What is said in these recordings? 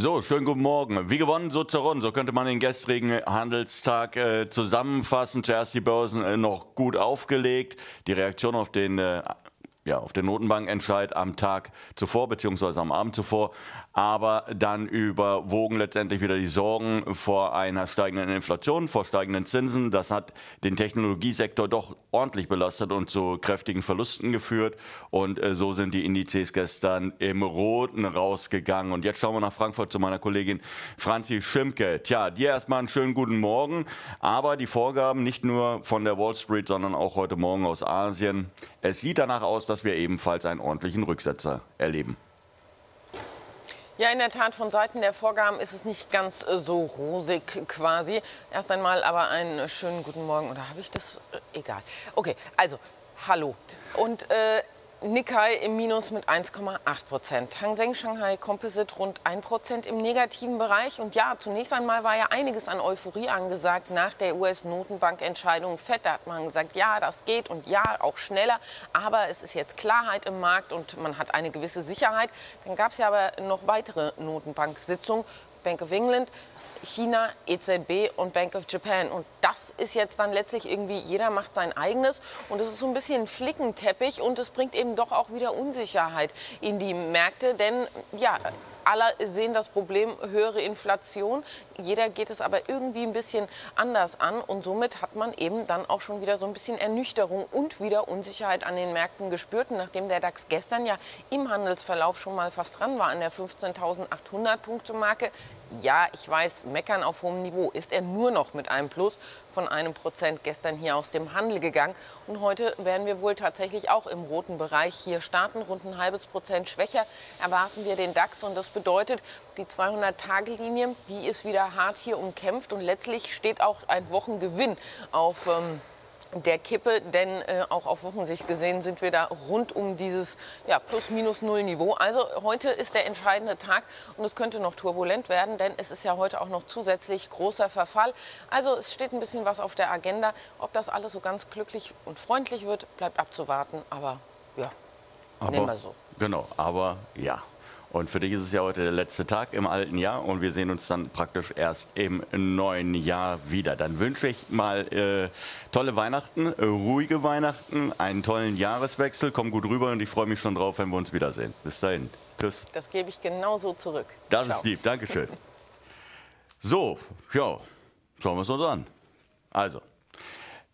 So, schönen guten Morgen. Wie gewonnen, so zerronnen. So könnte man den gestrigen Handelstag äh, zusammenfassen. Zuerst die Börsen äh, noch gut aufgelegt. Die Reaktion auf den äh, ja, auf den Notenbankentscheid am Tag zuvor beziehungsweise am Abend zuvor, aber dann überwogen letztendlich wieder die Sorgen vor einer steigenden Inflation, vor steigenden Zinsen. Das hat den Technologiesektor doch ordentlich belastet und zu kräftigen Verlusten geführt. Und äh, so sind die Indizes gestern im Roten rausgegangen. Und jetzt schauen wir nach Frankfurt zu meiner Kollegin Franzi Schimke. Tja, dir erstmal einen schönen guten Morgen. Aber die Vorgaben nicht nur von der Wall Street, sondern auch heute Morgen aus Asien es sieht danach aus, dass wir ebenfalls einen ordentlichen Rücksetzer erleben. Ja, in der Tat, von Seiten der Vorgaben ist es nicht ganz äh, so rosig quasi. Erst einmal aber einen schönen guten Morgen. Oder habe ich das? Äh, egal. Okay, also, hallo. Und äh, Nikkei im Minus mit 1,8 Prozent. Hang Seng Shanghai Composite rund 1 Prozent im negativen Bereich. Und ja, zunächst einmal war ja einiges an Euphorie angesagt nach der us notenbankentscheidung entscheidung FED. Da hat man gesagt, ja, das geht und ja, auch schneller. Aber es ist jetzt Klarheit im Markt und man hat eine gewisse Sicherheit. Dann gab es ja aber noch weitere Notenbank-Sitzungen. Bank of England, China, EZB und Bank of Japan. Und das ist jetzt dann letztlich irgendwie, jeder macht sein eigenes. Und es ist so ein bisschen ein Flickenteppich und es bringt eben doch auch wieder Unsicherheit in die Märkte. Denn ja, alle sehen das Problem höhere Inflation. Jeder geht es aber irgendwie ein bisschen anders an und somit hat man eben dann auch schon wieder so ein bisschen Ernüchterung und wieder Unsicherheit an den Märkten gespürt. Und nachdem der DAX gestern ja im Handelsverlauf schon mal fast dran war an der 15.800 Punkte Marke, ja, ich weiß, meckern auf hohem Niveau ist er nur noch mit einem Plus von einem Prozent gestern hier aus dem Handel gegangen. Und heute werden wir wohl tatsächlich auch im roten Bereich hier starten. Rund ein halbes Prozent schwächer erwarten wir den DAX. Und das bedeutet, die 200-Tage-Linie, die ist wieder hart hier umkämpft. Und letztlich steht auch ein Wochengewinn auf... Ähm, der Kippe, denn äh, auch auf Wochensicht gesehen sind wir da rund um dieses ja, Plus-Minus-Null-Niveau. Also heute ist der entscheidende Tag und es könnte noch turbulent werden, denn es ist ja heute auch noch zusätzlich großer Verfall. Also es steht ein bisschen was auf der Agenda. Ob das alles so ganz glücklich und freundlich wird, bleibt abzuwarten, aber ja, aber, nehmen wir so. Genau, aber ja. Und für dich ist es ja heute der letzte Tag im alten Jahr und wir sehen uns dann praktisch erst im neuen Jahr wieder. Dann wünsche ich mal äh, tolle Weihnachten, äh, ruhige Weihnachten, einen tollen Jahreswechsel. Komm gut rüber und ich freue mich schon drauf, wenn wir uns wiedersehen. Bis dahin. Tschüss. Das gebe ich genauso zurück. Das Ciao. ist lieb. Dankeschön. so, ja, schauen wir es uns an. Also,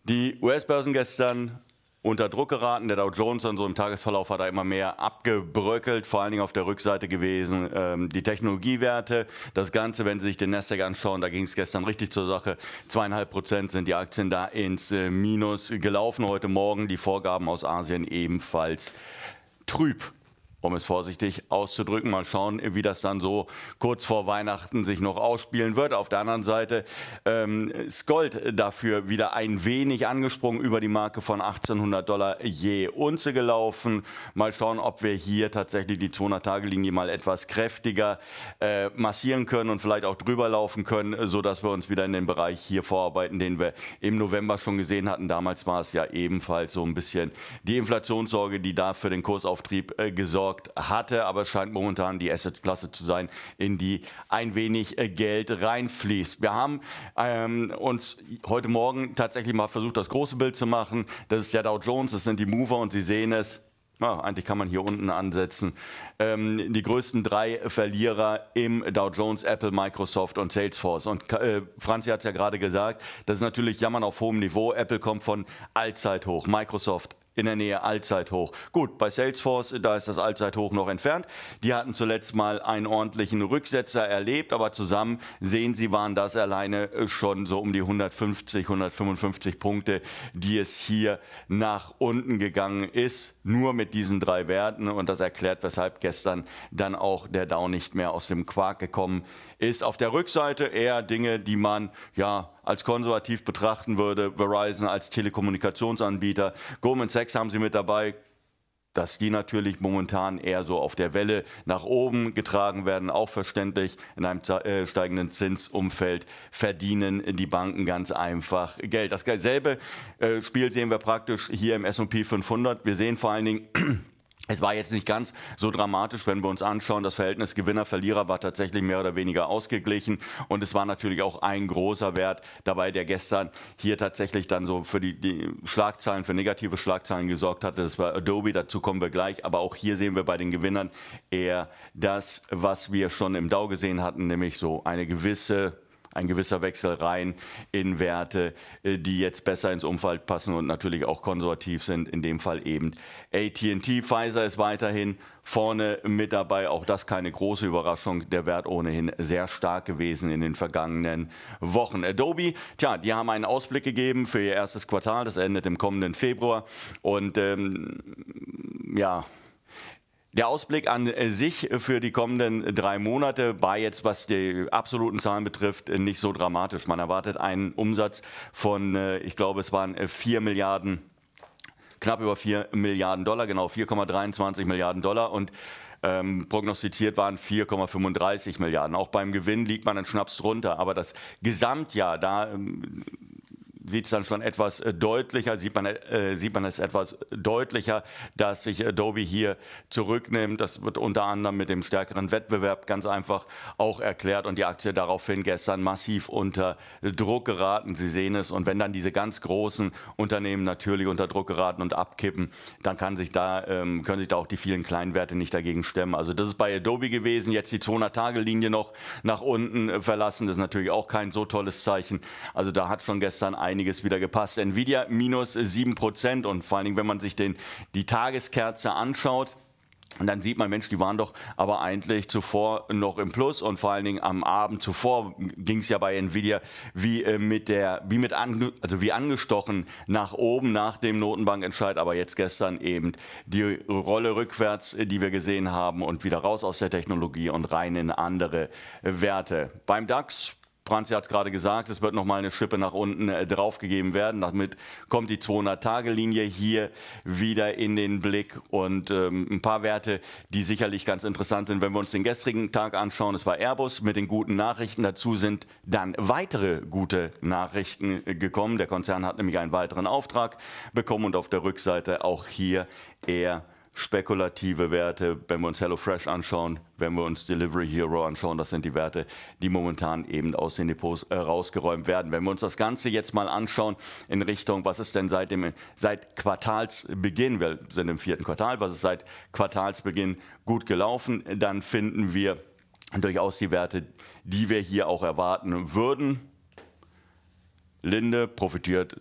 die US-Börsen gestern unter Druck geraten. Der Dow Jones dann so im Tagesverlauf hat er immer mehr abgebröckelt, vor allen Dingen auf der Rückseite gewesen. Ähm, die Technologiewerte, das Ganze, wenn Sie sich den Nasdaq anschauen, da ging es gestern richtig zur Sache. Zweieinhalb Prozent sind die Aktien da ins äh, Minus gelaufen heute Morgen. Die Vorgaben aus Asien ebenfalls trüb um es vorsichtig auszudrücken. Mal schauen, wie das dann so kurz vor Weihnachten sich noch ausspielen wird. Auf der anderen Seite ähm, ist Gold dafür wieder ein wenig angesprungen, über die Marke von 1800 Dollar je Unze gelaufen. Mal schauen, ob wir hier tatsächlich die 200-Tage-Linie mal etwas kräftiger äh, massieren können und vielleicht auch drüber laufen können, sodass wir uns wieder in den Bereich hier vorarbeiten, den wir im November schon gesehen hatten. Damals war es ja ebenfalls so ein bisschen die Inflationssorge, die da für den Kursauftrieb äh, gesorgt gesorgt hatte, aber es scheint momentan die Assetklasse zu sein, in die ein wenig äh, Geld reinfließt. Wir haben ähm, uns heute Morgen tatsächlich mal versucht, das große Bild zu machen. Das ist ja Dow Jones, das sind die Mover und Sie sehen es. Ja, ah, eigentlich kann man hier unten ansetzen. Ähm, die größten drei Verlierer im Dow Jones, Apple, Microsoft und Salesforce. Und äh, Franzi hat es ja gerade gesagt, das ist natürlich Jammern auf hohem Niveau. Apple kommt von Allzeit hoch. Microsoft in der Nähe Allzeithoch. Gut, bei Salesforce, da ist das Allzeithoch noch entfernt. Die hatten zuletzt mal einen ordentlichen Rücksetzer erlebt, aber zusammen sehen Sie, waren das alleine äh, schon so um die 150, 155 Punkte, die es hier nach unten gegangen ist. Nur mit diesen drei Werten und das erklärt, weshalb gestern dann auch der Dow nicht mehr aus dem Quark gekommen ist. Auf der Rückseite eher Dinge, die man ja als konservativ betrachten würde, Verizon als Telekommunikationsanbieter. Goldman Sachs haben sie mit dabei, dass die natürlich momentan eher so auf der Welle nach oben getragen werden, auch verständlich in einem äh, steigenden Zinsumfeld verdienen die Banken ganz einfach Geld. Dasselbe äh, Spiel sehen wir praktisch hier im S&P 500. Wir sehen vor allen Dingen es war jetzt nicht ganz so dramatisch, wenn wir uns anschauen, das Verhältnis Gewinner-Verlierer war tatsächlich mehr oder weniger ausgeglichen und es war natürlich auch ein großer Wert dabei, der gestern hier tatsächlich dann so für die, die Schlagzeilen, für negative Schlagzeilen gesorgt hatte. Das war Adobe, dazu kommen wir gleich, aber auch hier sehen wir bei den Gewinnern eher das, was wir schon im DAO gesehen hatten, nämlich so eine gewisse ein gewisser Wechsel rein in Werte, äh, die jetzt besser ins Umfeld passen und natürlich auch konservativ sind. In dem Fall eben AT&T. Pfizer ist weiterhin vorne mit dabei. Auch das keine große Überraschung. Der Wert ohnehin sehr stark gewesen in den vergangenen Wochen. Adobe, tja, die haben einen Ausblick gegeben für ihr erstes Quartal. Das endet im kommenden Februar. Und ähm, ja, der Ausblick an äh, sich für die kommenden drei Monate war jetzt, was die absoluten Zahlen betrifft, äh, nicht so dramatisch. Man erwartet einen Umsatz von, äh, ich glaube, es waren 4 Milliarden, knapp über 4 Milliarden Dollar, genau 4,23 Milliarden Dollar und ähm, prognostiziert waren 4,35 Milliarden. Auch beim Gewinn liegt man einen Schnaps drunter, aber das Gesamtjahr, da ähm, sieht es dann schon etwas äh, deutlicher, sieht man, äh, sieht man es etwas deutlicher, dass sich äh, Adobe hier zurücknimmt. Das wird unter anderem mit dem stärkeren Wettbewerb ganz einfach auch erklärt und die Aktie daraufhin gestern massiv unter Druck geraten. Sie sehen es. Und wenn dann diese ganz großen Unternehmen natürlich unter Druck geraten und abkippen, dann kann sich da, ähm, können sich da auch die vielen kleinen Werte nicht dagegen stemmen. Also das ist bei Adobe gewesen. Jetzt die 200-Tage-Linie noch nach unten äh, verlassen. Das ist natürlich auch kein so tolles Zeichen. Also da hat schon gestern ein einiges wieder gepasst. Nvidia minus 7% und vor allen Dingen, wenn man sich den, die Tageskerze anschaut, und dann sieht man, Mensch, die waren doch aber eigentlich zuvor noch im Plus und vor allen Dingen am Abend zuvor ging es ja bei Nvidia wie äh, mit der, wie mit an, also wie angestochen nach oben nach dem Notenbankentscheid, aber jetzt gestern eben die Rolle rückwärts, äh, die wir gesehen haben und wieder raus aus der Technologie und rein in andere Werte. Beim DAX Franzi hat es gerade gesagt, es wird nochmal eine Schippe nach unten äh, draufgegeben werden. Damit kommt die 200-Tage-Linie hier wieder in den Blick und ähm, ein paar Werte, die sicherlich ganz interessant sind. Wenn wir uns den gestrigen Tag anschauen, es war Airbus mit den guten Nachrichten. Dazu sind dann weitere gute Nachrichten äh, gekommen. Der Konzern hat nämlich einen weiteren Auftrag bekommen und auf der Rückseite auch hier Airbus spekulative Werte, wenn wir uns HelloFresh anschauen, wenn wir uns Delivery Hero anschauen, das sind die Werte, die momentan eben aus den Depots äh, rausgeräumt werden. Wenn wir uns das Ganze jetzt mal anschauen in Richtung, was ist denn seit, dem, seit Quartalsbeginn, wir sind im vierten Quartal, was ist seit Quartalsbeginn gut gelaufen, dann finden wir durchaus die Werte, die wir hier auch erwarten würden. Linde profitiert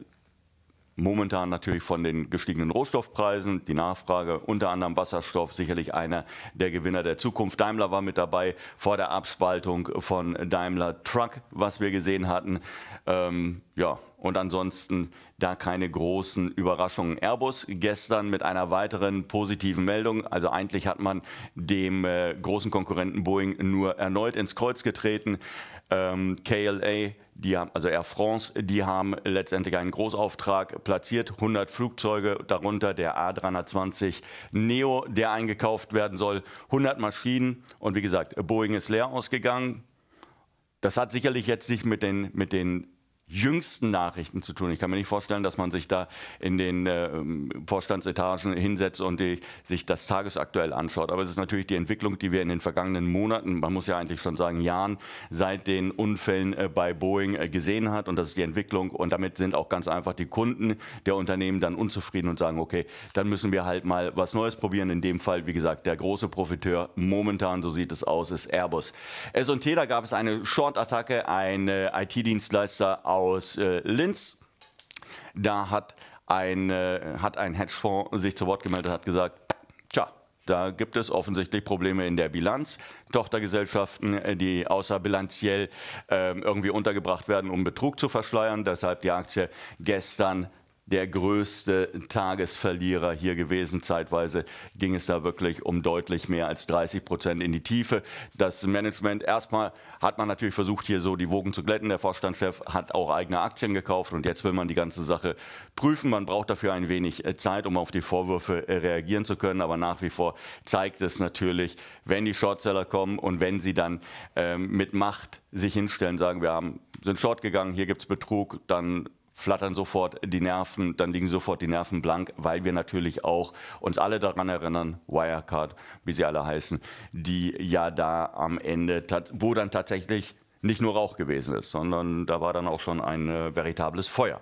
Momentan natürlich von den gestiegenen Rohstoffpreisen, die Nachfrage, unter anderem Wasserstoff, sicherlich einer der Gewinner der Zukunft. Daimler war mit dabei vor der Abspaltung von Daimler Truck, was wir gesehen hatten. Ähm, ja, und ansonsten da keine großen Überraschungen. Airbus gestern mit einer weiteren positiven Meldung. Also eigentlich hat man dem äh, großen Konkurrenten Boeing nur erneut ins Kreuz getreten. Ähm, KLA die haben, also Air France, die haben letztendlich einen Großauftrag platziert, 100 Flugzeuge, darunter der A320 Neo, der eingekauft werden soll, 100 Maschinen und wie gesagt, Boeing ist leer ausgegangen. Das hat sicherlich jetzt nicht mit den, mit den jüngsten Nachrichten zu tun. Ich kann mir nicht vorstellen, dass man sich da in den äh, Vorstandsetagen hinsetzt und die, sich das tagesaktuell anschaut. Aber es ist natürlich die Entwicklung, die wir in den vergangenen Monaten, man muss ja eigentlich schon sagen Jahren, seit den Unfällen äh, bei Boeing äh, gesehen hat. Und das ist die Entwicklung. Und damit sind auch ganz einfach die Kunden der Unternehmen dann unzufrieden und sagen, okay, dann müssen wir halt mal was Neues probieren. In dem Fall, wie gesagt, der große Profiteur momentan, so sieht es aus, ist Airbus. S&T, da gab es eine Short-Attacke, ein äh, IT-Dienstleister auf aus äh, Linz. Da hat ein, äh, hat ein Hedgefonds sich zu Wort gemeldet, und hat gesagt, tja, da gibt es offensichtlich Probleme in der Bilanz. Tochtergesellschaften, äh, die außerbilanziell äh, irgendwie untergebracht werden, um Betrug zu verschleiern. Deshalb die Aktie gestern der größte Tagesverlierer hier gewesen. Zeitweise ging es da wirklich um deutlich mehr als 30 Prozent in die Tiefe. Das Management, erstmal hat man natürlich versucht, hier so die Wogen zu glätten. Der Vorstandschef hat auch eigene Aktien gekauft und jetzt will man die ganze Sache prüfen. Man braucht dafür ein wenig äh, Zeit, um auf die Vorwürfe äh, reagieren zu können. Aber nach wie vor zeigt es natürlich, wenn die Shortseller kommen und wenn sie dann ähm, mit Macht sich hinstellen, sagen, wir haben, sind short gegangen, hier gibt es Betrug, dann flattern sofort die Nerven, dann liegen sofort die Nerven blank, weil wir natürlich auch uns alle daran erinnern, Wirecard, wie sie alle heißen, die ja da am Ende, wo dann tatsächlich nicht nur Rauch gewesen ist, sondern da war dann auch schon ein äh, veritables Feuer.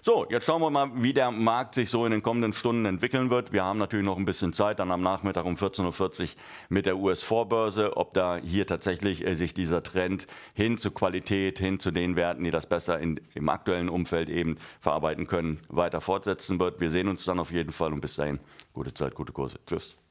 So, jetzt schauen wir mal, wie der Markt sich so in den kommenden Stunden entwickeln wird. Wir haben natürlich noch ein bisschen Zeit, dann am Nachmittag um 14.40 Uhr mit der US-Vorbörse, ob da hier tatsächlich äh, sich dieser Trend hin zu Qualität, hin zu den Werten, die das besser in, im aktuellen Umfeld eben verarbeiten können, weiter fortsetzen wird. Wir sehen uns dann auf jeden Fall und bis dahin, gute Zeit, gute Kurse. Tschüss.